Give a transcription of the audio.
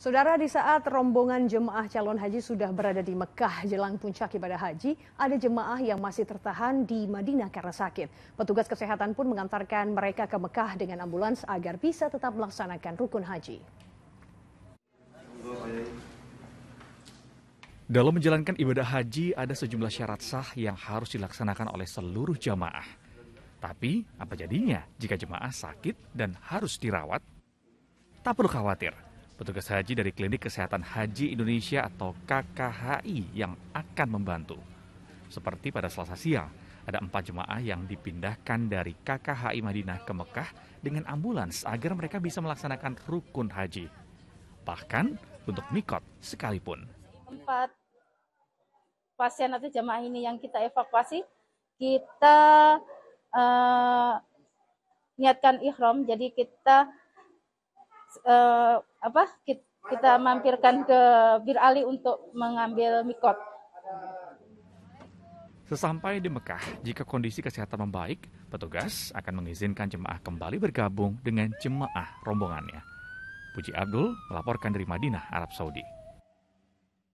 Saudara, di saat rombongan jemaah calon haji sudah berada di Mekah jelang puncak ibadah haji, ada jemaah yang masih tertahan di Madinah karena sakit. Petugas kesehatan pun mengantarkan mereka ke Mekah dengan ambulans agar bisa tetap melaksanakan rukun haji. Dalam menjalankan ibadah haji, ada sejumlah syarat sah yang harus dilaksanakan oleh seluruh jemaah. Tapi, apa jadinya jika jemaah sakit dan harus dirawat? Tak perlu khawatir, petugas haji dari Klinik Kesehatan Haji Indonesia atau KKHI yang akan membantu. Seperti pada selasa siang, ada empat jemaah yang dipindahkan dari KKHI Madinah ke Mekah dengan ambulans agar mereka bisa melaksanakan rukun haji. Bahkan untuk mikot sekalipun. Empat pasien atau jemaah ini yang kita evakuasi, kita uh, niatkan ikhram, jadi kita uh, apa kita, mampirkan ke Bir Ali untuk mengambil mikot. Sesampai di Mekah, jika kondisi kesehatan membaik, petugas akan mengizinkan jemaah kembali bergabung dengan jemaah rombongannya. Puji Abdul melaporkan dari Madinah, Arab Saudi.